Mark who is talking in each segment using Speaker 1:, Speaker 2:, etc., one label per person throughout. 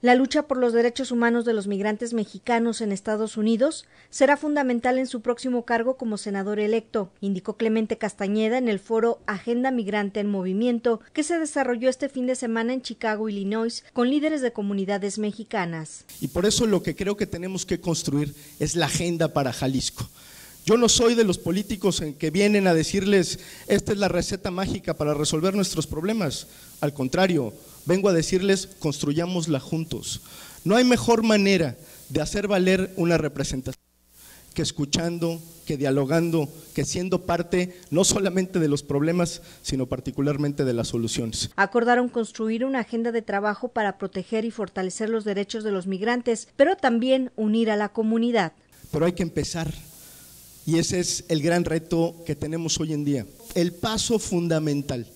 Speaker 1: La lucha por los derechos humanos de los migrantes mexicanos en Estados Unidos será fundamental en su próximo cargo como senador electo, indicó Clemente Castañeda en el foro Agenda Migrante en Movimiento, que se desarrolló este fin de semana en Chicago, Illinois, con líderes de comunidades mexicanas.
Speaker 2: Y por eso lo que creo que tenemos que construir es la agenda para Jalisco. Yo no soy de los políticos en que vienen a decirles, esta es la receta mágica para resolver nuestros problemas. Al contrario, vengo a decirles, construyámosla juntos. No hay mejor manera de hacer valer una representación que escuchando, que dialogando, que siendo parte no solamente de los problemas, sino particularmente de las soluciones.
Speaker 1: Acordaron construir una agenda de trabajo para proteger y fortalecer los derechos de los migrantes, pero también unir a la comunidad.
Speaker 2: Pero hay que empezar y ese es el gran reto que tenemos hoy en día. El paso fundamental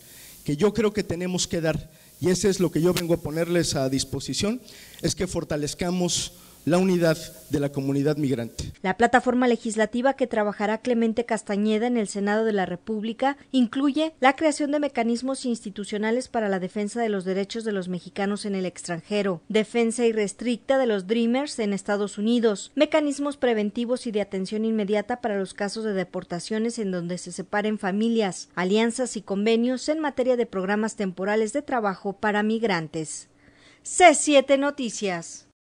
Speaker 2: que yo creo que tenemos que dar y ese es lo que yo vengo a ponerles a disposición, es que fortalezcamos la unidad de la comunidad migrante.
Speaker 1: La plataforma legislativa que trabajará Clemente Castañeda en el Senado de la República incluye la creación de mecanismos institucionales para la defensa de los derechos de los mexicanos en el extranjero, defensa irrestricta de los Dreamers en Estados Unidos, mecanismos preventivos y de atención inmediata para los casos de deportaciones en donde se separen familias, alianzas y convenios en materia de programas temporales de trabajo para migrantes. C7 Noticias.